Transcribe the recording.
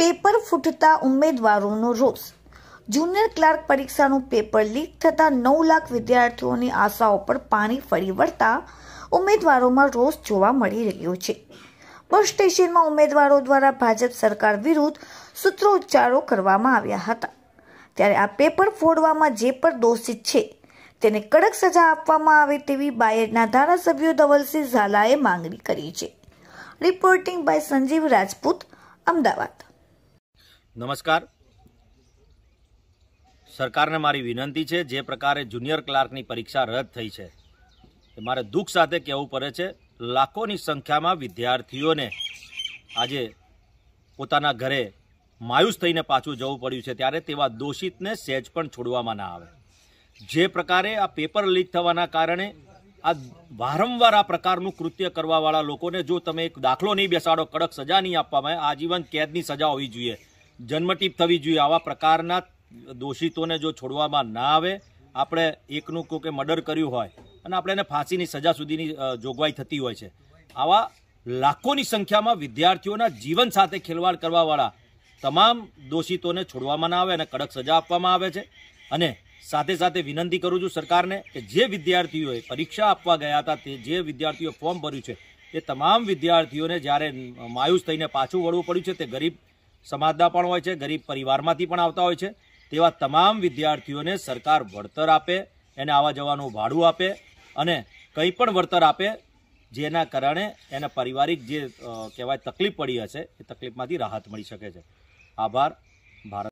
paper ફૂટતા ઉમેદવારોનો રોષ જુનિયર ક્લાર્ક પરીક્ષાનું પેપર લીક થતાં નવ લાખ વિદ્યાર્થીઓની આશાઓ પર પાણી ફરી વળતા ઉમેદવારોમાં રોષ જોવા મળી રહ્યો છે બસ સ્ટેશનમાં ઉમેદવારો દ્વારા ભાજપ સરકાર વિરુદ્ધ સૂત્રોચ્ચારો કરવામાં આવ્યા હતા ત્યારે આ પેપર ફોડવામાં જે પણ દોષિત છે તેને કડક સજા આપવામાં આવે તેવી બાયડના ધારાસભ્યો ધવલસિંહ ઝાલાએ માંગણી કરી છે રિપોર્ટિંગ બાય સંજીવ રાજપૂત અમદાવાદ નમસ્કાર સરકારને મારી વિનંતી છે જે પ્રકારે જુનિયર ક્લાર્કની પરીક્ષા રદ થઈ છે એ મારે દુઃખ સાથે કહેવું પડે છે લાખોની સંખ્યામાં વિદ્યાર્થીઓને આજે પોતાના ઘરે માયુસ થઈને પાછું જવું પડ્યું છે ત્યારે તેવા દોષિતને સહેજ પણ છોડવામાં ના આવે જે પ્રકારે આ પેપર લીક થવાના કારણે આ વારંવાર આ પ્રકારનું કૃત્ય કરવાવાળા લોકોને જો તમે એક દાખલો નહીં બેસાડો કડક સજા નહીં આપવામાં આજીવન કેદની સજા હોવી જોઈએ જન્મટીપ થવી જોઈએ આવા પ્રકારના દોષિતોને જો છોડવામાં ના આવે આપણે એકનું કોકે મર્ડર કર્યું હોય અને આપણે એને ફાંસીની સજા સુધીની જોગવાઈ થતી હોય છે આવા લાખોની સંખ્યામાં વિદ્યાર્થીઓના જીવન સાથે ખેલવાડ કરવાવાળા તમામ દોષિતોને છોડવામાં ના આવે અને કડક સજા આપવામાં આવે છે અને સાથે સાથે વિનંતી કરું છું સરકારને કે જે વિદ્યાર્થીઓએ પરીક્ષા આપવા ગયા હતા તે જે વિદ્યાર્થીઓએ ફોર્મ ભર્યું છે એ તમામ વિદ્યાર્થીઓને જ્યારે માયુસ થઈને પાછું વળવું પડ્યું છે તે ગરીબ સમાજના પણ હોય છે ગરીબ પરિવારમાંથી પણ આવતા હોય છે તેવા તમામ વિદ્યાર્થીઓને સરકાર વળતર આપે એને આવવા જવાનું ભાડું આપે અને કંઈ પણ વળતર આપે જેના કારણે એના પારિવારિક જે કહેવાય તકલીફ પડી હશે એ તકલીફમાંથી રાહત મળી શકે છે આભાર ભારત